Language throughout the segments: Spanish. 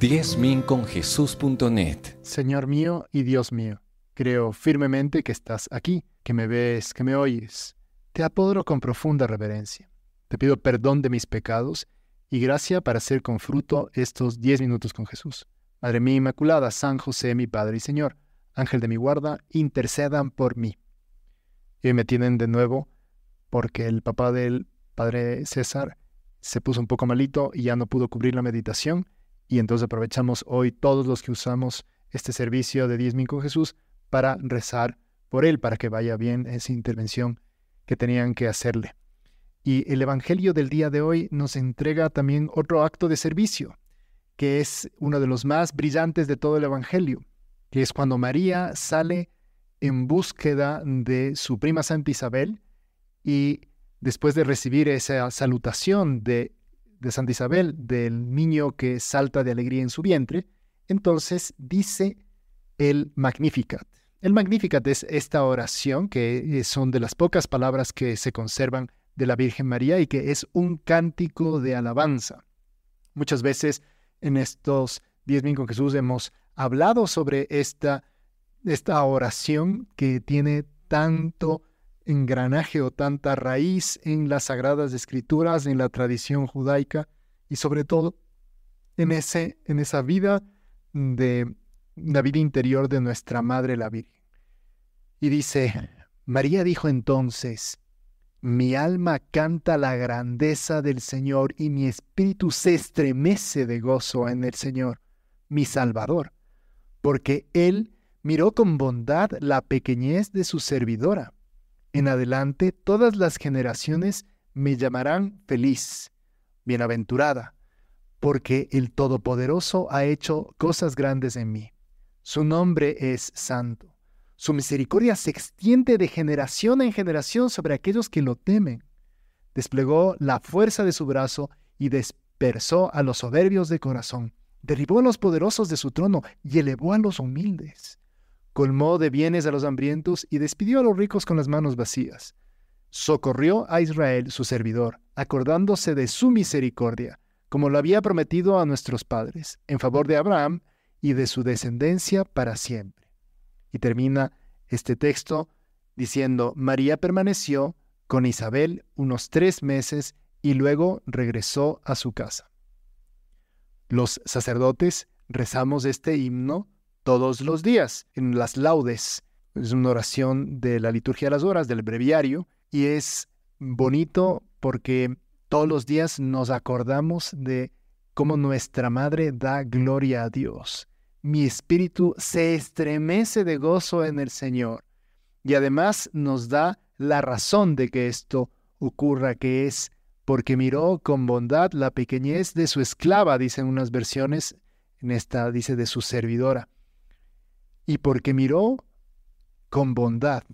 10minconjesus.net Señor mío y Dios mío, creo firmemente que estás aquí, que me ves, que me oyes. Te apodro con profunda reverencia. Te pido perdón de mis pecados y gracia para hacer con fruto estos diez minutos con Jesús. Madre mía Inmaculada, San José, mi Padre y Señor, Ángel de mi guarda, intercedan por mí. Y me tienen de nuevo porque el papá del Padre César se puso un poco malito y ya no pudo cubrir la meditación y entonces aprovechamos hoy todos los que usamos este servicio de 10.000 con Jesús para rezar por él, para que vaya bien esa intervención que tenían que hacerle. Y el Evangelio del día de hoy nos entrega también otro acto de servicio, que es uno de los más brillantes de todo el Evangelio, que es cuando María sale en búsqueda de su prima Santa Isabel y después de recibir esa salutación de de Santa Isabel, del niño que salta de alegría en su vientre, entonces dice el Magnificat. El Magnificat es esta oración que eh, son de las pocas palabras que se conservan de la Virgen María y que es un cántico de alabanza. Muchas veces en estos 10.000 con Jesús hemos hablado sobre esta, esta oración que tiene tanto engranaje o tanta raíz en las sagradas escrituras, en la tradición judaica y sobre todo en, mm. ese, en esa vida de la vida interior de nuestra Madre la Virgen. Y dice, María dijo entonces, mi alma canta la grandeza del Señor y mi espíritu se estremece de gozo en el Señor, mi Salvador, porque Él miró con bondad la pequeñez de su servidora. En adelante, todas las generaciones me llamarán feliz, bienaventurada, porque el Todopoderoso ha hecho cosas grandes en mí. Su nombre es santo. Su misericordia se extiende de generación en generación sobre aquellos que lo temen. Desplegó la fuerza de su brazo y dispersó a los soberbios de corazón. Derribó a los poderosos de su trono y elevó a los humildes colmó de bienes a los hambrientos y despidió a los ricos con las manos vacías. Socorrió a Israel, su servidor, acordándose de su misericordia, como lo había prometido a nuestros padres, en favor de Abraham y de su descendencia para siempre. Y termina este texto diciendo, María permaneció con Isabel unos tres meses y luego regresó a su casa. Los sacerdotes rezamos este himno todos los días en las laudes. Es una oración de la liturgia de las horas, del breviario, y es bonito porque todos los días nos acordamos de cómo nuestra madre da gloria a Dios. Mi espíritu se estremece de gozo en el Señor. Y además nos da la razón de que esto ocurra, que es porque miró con bondad la pequeñez de su esclava, dicen unas versiones, en esta dice de su servidora y porque miró con bondad,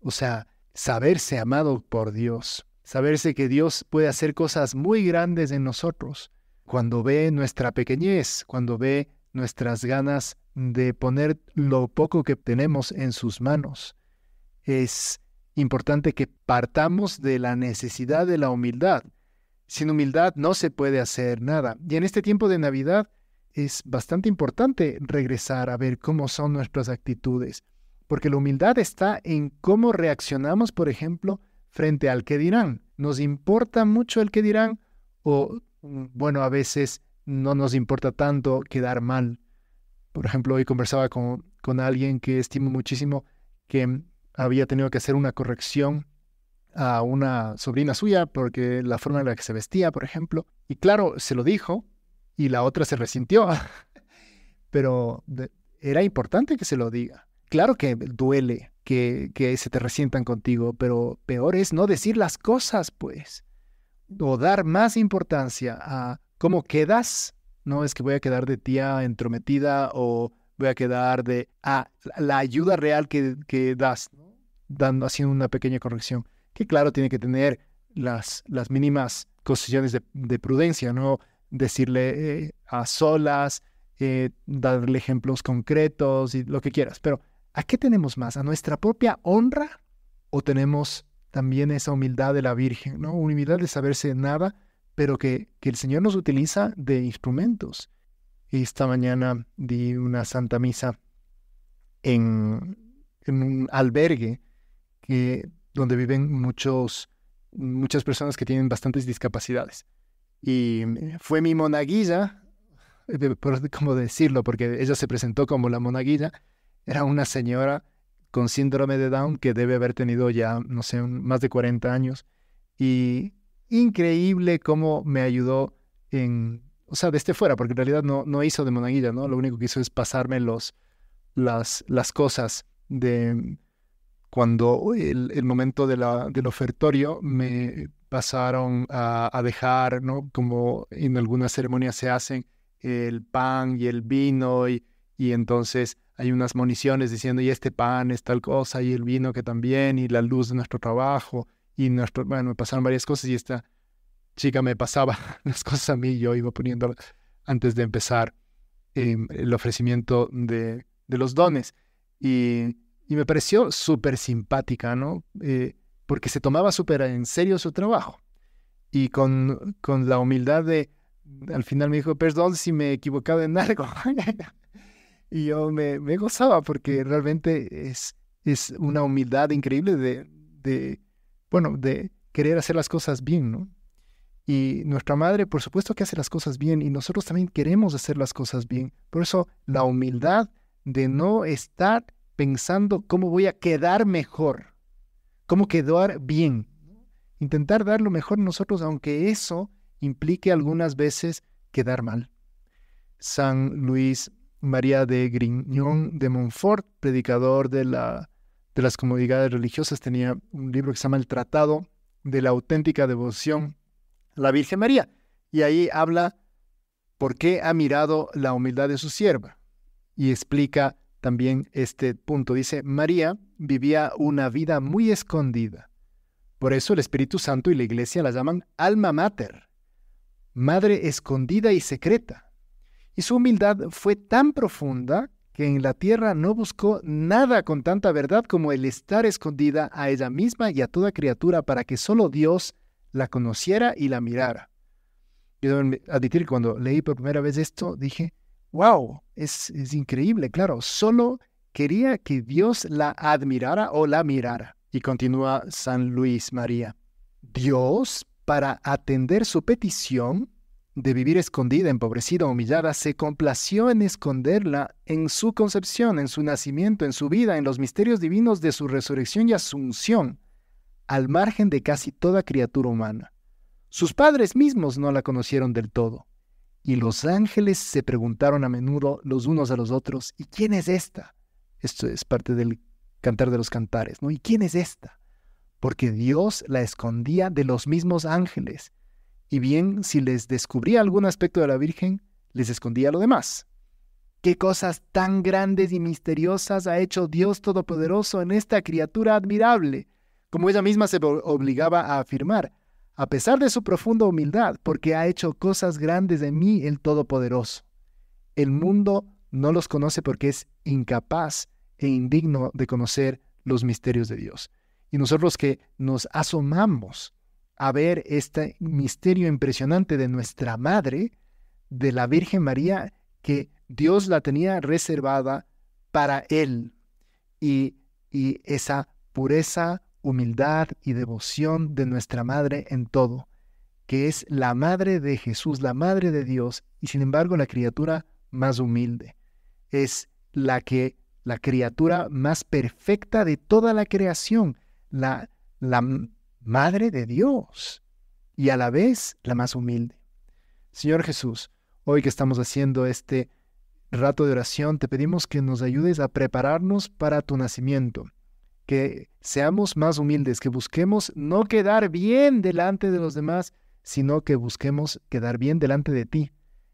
o sea, saberse amado por Dios, saberse que Dios puede hacer cosas muy grandes en nosotros, cuando ve nuestra pequeñez, cuando ve nuestras ganas de poner lo poco que tenemos en sus manos. Es importante que partamos de la necesidad de la humildad. Sin humildad no se puede hacer nada. Y en este tiempo de Navidad es bastante importante regresar a ver cómo son nuestras actitudes, porque la humildad está en cómo reaccionamos, por ejemplo, frente al que dirán. ¿Nos importa mucho el que dirán? O, mm, bueno, a veces no nos importa tanto quedar mal. Por ejemplo, hoy conversaba con, con alguien que estimo muchísimo que mm, había tenido que hacer una corrección a una sobrina suya porque la forma en la que se vestía, por ejemplo. Y claro, se lo dijo, y la otra se resintió. Pero era importante que se lo diga. Claro que duele que, que se te resientan contigo, pero peor es no decir las cosas, pues, o dar más importancia a cómo quedas. No es que voy a quedar de tía entrometida o voy a quedar de ah, a la ayuda real que, que das, dando haciendo una pequeña corrección, que claro tiene que tener las, las mínimas concesiones de, prudencia, ¿no? decirle eh, a solas, eh, darle ejemplos concretos y lo que quieras. Pero, ¿a qué tenemos más? ¿A nuestra propia honra o tenemos también esa humildad de la Virgen, ¿no? Humildad de saberse nada, pero que, el Señor nos utiliza de instrumentos. esta mañana di una santa misa en, en un albergue que, donde viven muchos, muchas personas que tienen bastantes discapacidades. Y eh, fue mi monaguilla, eh, por, ¿cómo decirlo? Porque ella se presentó como la monaguilla. Era una señora con síndrome de Down que debe haber tenido ya, no sé, más de 40 años. Y increíble cómo me ayudó en, o sea, desde fuera, porque en realidad no, no hizo de monaguilla, ¿no? Lo único que hizo es pasarme los, las, las cosas de cuando el, el momento de la, del ofertorio me pasaron a, dejar, ¿no? Como en algunas ceremonias se hacen, el pan y el vino y, y entonces hay unas municiones diciendo, y este pan es tal cosa, y el vino que también, y la luz de nuestro trabajo, y nuestro, bueno, me pasaron varias cosas y esta chica me pasaba las cosas a mí, yo iba poniendo antes de empezar em, el ofrecimiento de, los dones. Y, y me pareció súper simpática, ¿no? Eh, porque se tomaba súper en serio su trabajo. Y con, la humildad de, al final me dijo, perdón si me he equivocado en algo. y yo me, gozaba porque realmente es, es una humildad increíble de, de, bueno, de querer hacer las cosas bien, ¿no? Y nuestra madre, por supuesto que hace las cosas bien y nosotros también queremos hacer las cosas bien. Por eso la humildad de no estar pensando cómo voy a quedar mejor, cómo quedar bien. Intentar dar lo mejor nosotros, aunque eso implique algunas veces quedar mal. San Luis María de Grignon de Montfort, predicador de, las comodidades religiosas, tenía un libro que se llama El Tratado de la auténtica devoción a la Virgen María. Y ahí habla por qué ha mirado la humildad de su sierva y explica también este punto. Dice, María vivía una vida muy escondida. Por eso el Espíritu Santo y la Iglesia la llaman alma mater, madre escondida y secreta. Y su humildad fue tan profunda que en la tierra no buscó nada con tanta verdad como el estar escondida a ella misma y a toda criatura para que solo Dios la conociera y la mirara. Yo debo admitir, cuando leí por primera vez esto, dije, wow, es, es increíble, claro, solo quería que Dios la admirara o la mirara. Y continúa San Luis María. Dios, para atender su petición de vivir escondida, empobrecida, humillada, se complació en esconderla en su concepción, en su nacimiento, en su vida, en los misterios divinos de su resurrección y asunción, al margen de casi toda criatura humana. Sus padres mismos no la conocieron del todo y los ángeles se preguntaron a menudo los unos a los otros, ¿y quién es esta? Esto es parte del cantar de los cantares, ¿no? ¿Y quién es esta? Porque Dios la escondía de los mismos ángeles. Y bien, si les descubría algún aspecto de la Virgen, les escondía lo demás. ¿Qué cosas tan grandes y misteriosas ha hecho Dios Todopoderoso en esta criatura admirable? Como ella misma se obligaba a afirmar, a pesar de su profunda humildad, porque ha hecho cosas grandes de mí el Todopoderoso. El mundo no los conoce porque es incapaz e indigno de conocer los misterios de Dios. Y nosotros que nos asomamos a ver este misterio impresionante de nuestra Madre, de la Virgen María, que Dios la tenía reservada para Él. Y, y esa pureza, humildad y devoción de nuestra Madre en todo, que es la Madre de Jesús, la Madre de Dios, y sin embargo la criatura más humilde. Es la que la criatura más perfecta de toda la creación, la, la Madre de Dios, y a la vez la más humilde. Señor Jesús, hoy que estamos haciendo este rato de oración, te pedimos que nos ayudes a prepararnos para tu nacimiento que seamos más humildes, que busquemos no quedar bien delante de los demás, sino que busquemos quedar bien delante de ti.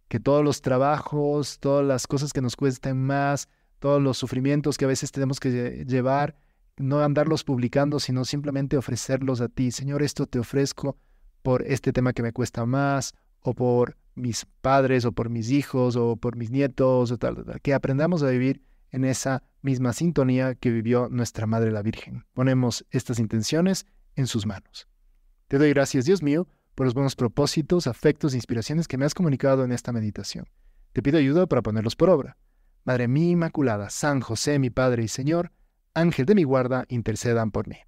Que todos los trabajos, todas las cosas que nos cuesten más, todos los sufrimientos que a veces tenemos que llevar, no andarlos publicando, sino simplemente ofrecerlos a ti. Señor, esto te ofrezco por este tema que me cuesta más, o por mis padres, o por mis hijos, o por mis nietos, o tal, tal. que aprendamos a vivir en esa misma sintonía que vivió nuestra Madre la Virgen. Ponemos estas intenciones en sus manos. Te doy gracias, Dios mío, por los buenos propósitos, afectos e inspiraciones que me has comunicado en esta meditación. Te pido ayuda para ponerlos por obra. Madre mía Inmaculada, San José, mi Padre y Señor, Ángel de mi guarda, intercedan por mí.